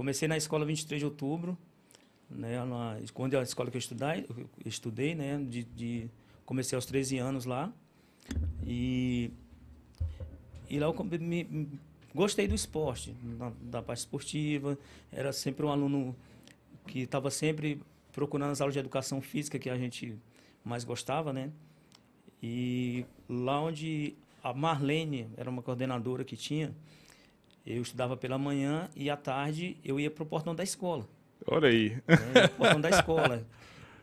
Comecei na escola 23 de outubro, né, na, quando é a escola que eu estudei, eu estudei né, de, de, comecei aos 13 anos lá. E, e lá eu me, me, gostei do esporte, da, da parte esportiva. Era sempre um aluno que estava sempre procurando as aulas de educação física que a gente mais gostava, né? E lá onde a Marlene era uma coordenadora que tinha, eu estudava pela manhã e à tarde eu ia para o portão da escola. Olha aí. É, portão da escola.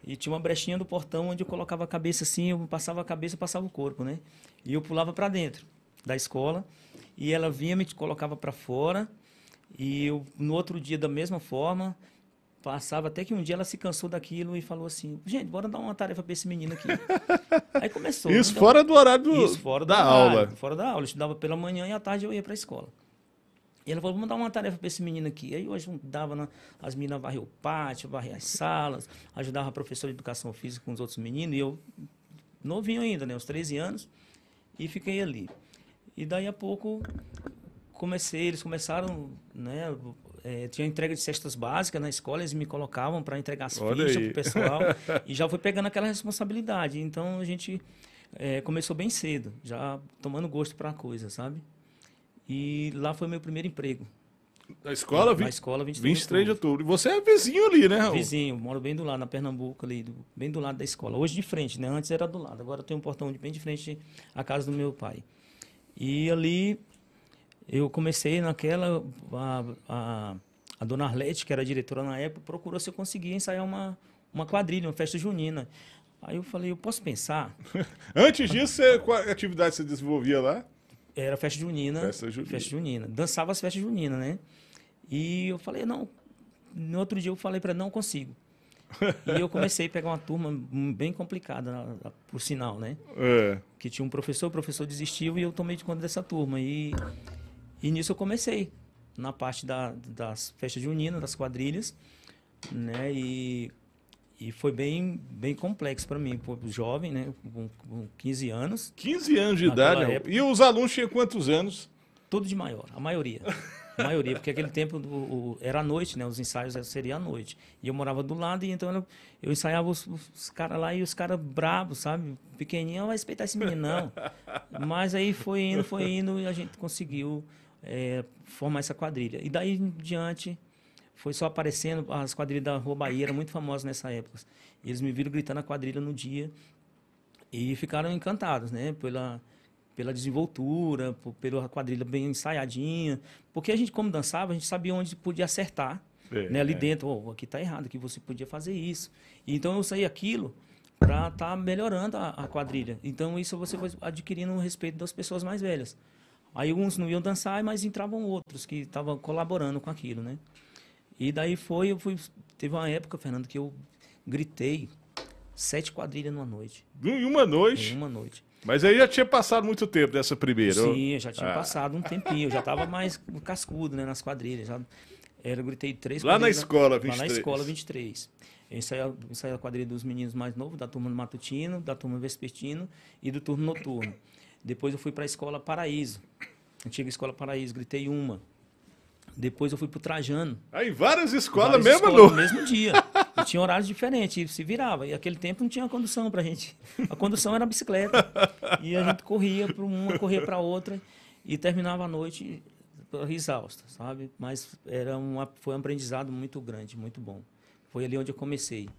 E tinha uma brechinha do portão onde eu colocava a cabeça assim, eu passava a cabeça, passava o corpo, né? E eu pulava para dentro da escola e ela vinha me colocava para fora e eu no outro dia da mesma forma passava até que um dia ela se cansou daquilo e falou assim: "Gente, bora dar uma tarefa para esse menino aqui". Aí começou. Né? Isso então, fora do horário do... Isso, fora da aula. Fora da aula, eu estudava pela manhã e à tarde eu ia para a escola. E ela falou, vamos dar uma tarefa para esse menino aqui. Aí hoje dava na, as meninas varrer o pátio, varrer as salas, ajudava a professora de educação física com os outros meninos, e eu novinho ainda, né, uns 13 anos, e fiquei ali. E daí a pouco comecei, eles começaram, né, é, tinha entrega de cestas básicas na escola, eles me colocavam para entregar as Olha fichas para o pessoal. e já fui pegando aquela responsabilidade. Então a gente é, começou bem cedo, já tomando gosto para a coisa, sabe? E lá foi meu primeiro emprego. Na escola? Na, na escola, 23, 23 de outubro. E você é vizinho ali, né? Vizinho, moro bem do lado, na Pernambuco ali, do, bem do lado da escola. Hoje de frente, né? Antes era do lado, agora tem um portão de bem de frente à casa do meu pai. E ali eu comecei naquela, a, a, a dona Arlete, que era diretora na época, procurou se eu conseguia ensaiar uma, uma quadrilha, uma festa junina. Aí eu falei, eu posso pensar? Antes disso, você, qual atividade você desenvolvia lá? Era festa junina. Festa junina. Festa junina. Dançava as festas juninas, né? E eu falei, não. No outro dia eu falei para não consigo. e eu comecei a pegar uma turma bem complicada, por sinal, né? É. Que tinha um professor, o professor desistiu e eu tomei de conta dessa turma. E, e nisso eu comecei, na parte da, das festas juninas, das quadrilhas, né? E e foi bem, bem complexo para mim, jovem, né? Com, com 15 anos. 15 anos de idade? Época, e os alunos tinham quantos anos? Todos de maior, a maioria. A maioria, porque aquele tempo o, o, era à noite, né? Os ensaios seriam à noite. E eu morava do lado, e então eu, eu ensaiava os, os caras lá e os caras bravos, sabe? Pequenininho, ah, vai respeitar esse menino, não. Mas aí foi indo, foi indo, e a gente conseguiu é, formar essa quadrilha. E daí em diante foi só aparecendo as quadrilhas da Rua Bahia, era muito famosa nessa época. Eles me viram gritando a quadrilha no dia e ficaram encantados, né? Pela, pela desenvoltura, por, pela quadrilha bem ensaiadinha. Porque a gente, como dançava, a gente sabia onde podia acertar. É, né? Ali é. dentro, oh, aqui está errado, aqui você podia fazer isso. então eu saí aquilo para estar tá melhorando a, a, quadrilha. Então isso você foi adquirindo o respeito das pessoas mais velhas. Aí uns não iam dançar, mas entravam outros que estavam colaborando com aquilo, né? E daí foi, eu fui. Teve uma época, Fernando, que eu gritei sete quadrilhas numa noite. Em uma noite? Em uma noite. Mas aí já tinha passado muito tempo dessa primeira. Sim, eu já tinha ah. passado um tempinho. Eu já tava mais cascudo, né, nas quadrilhas. Já, eu gritei três Lá na escola, 23. Lá na escola, 23. Eu ensaiei, ensaiei a quadrilha dos meninos mais novos, da turma do matutino, da turma vespertino e do turno noturno. Depois eu fui para a escola Paraíso, antiga escola Paraíso, gritei uma. Depois eu fui pro Trajano. Aí várias escolas várias mesmo, escolas, no mesmo dia. Eu tinha horários diferentes, se virava. E aquele tempo não tinha condução pra gente. A condução era a bicicleta. E a gente corria para uma, corria para outra e terminava a noite exausta, sabe? Mas era uma, foi um aprendizado muito grande, muito bom. Foi ali onde eu comecei.